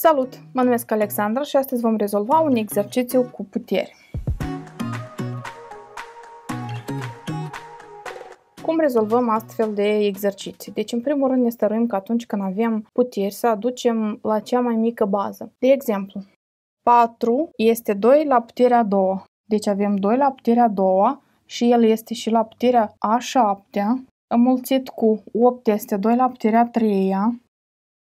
Salut! Mă numesc Alexandra și astăzi vom rezolva un exercițiu cu putere. Cum rezolvăm astfel de exerciții? Deci, în primul rând, ne stăruim că atunci când avem puteri să aducem la cea mai mică bază. De exemplu, 4 este 2 la puterea 2. Deci avem 2 la puterea 2 și el este și la puterea a 7 înmulțit cu 8 este 2 la puterea 3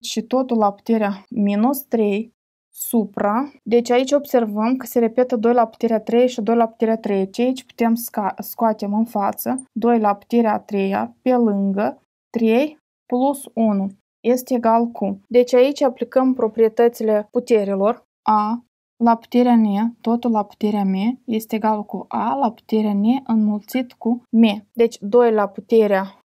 și totul la puterea minus 3 supra. Deci aici observăm că se repetă 2 la puterea 3 și 2 la puterea 3. Deci aici putem scoatem în față 2 la puterea 3 pe lângă 3 plus 1 este egal cu. Deci aici aplicăm proprietățile puterilor. A la puterea N, totul la puterea M este egal cu a la puterea N înmulțit cu M. Deci 2 la puterea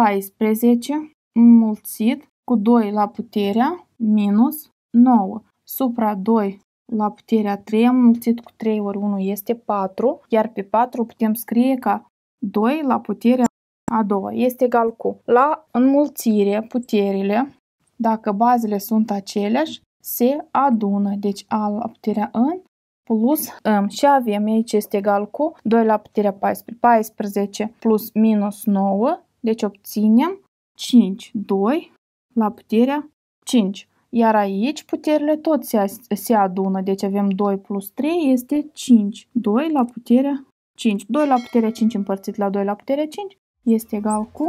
14 înmulțit cu 2 la puterea minus 9 supra 2 la puterea 3 am cu 3 ori 1 este 4, iar pe 4 putem scrie ca 2 la puterea a doua este egal cu la înmulțire puterile, dacă bazele sunt aceleași, se adună, deci a la puterea n plus m și avem aici este egal cu 2 la puterea 14, 14 plus minus 9, deci obținem 5, 2 la puterea 5. Iar aici puterile tot se, se adună, deci avem 2 plus 3 este 5. 2 la puterea 5. 2 la puterea 5 împărțit la 2 la puterea 5 este egal cu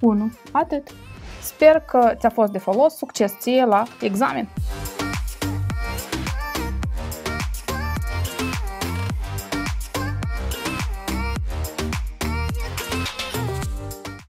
1. Atât. Sper că ți-a fost de folos. Succes ție la examen!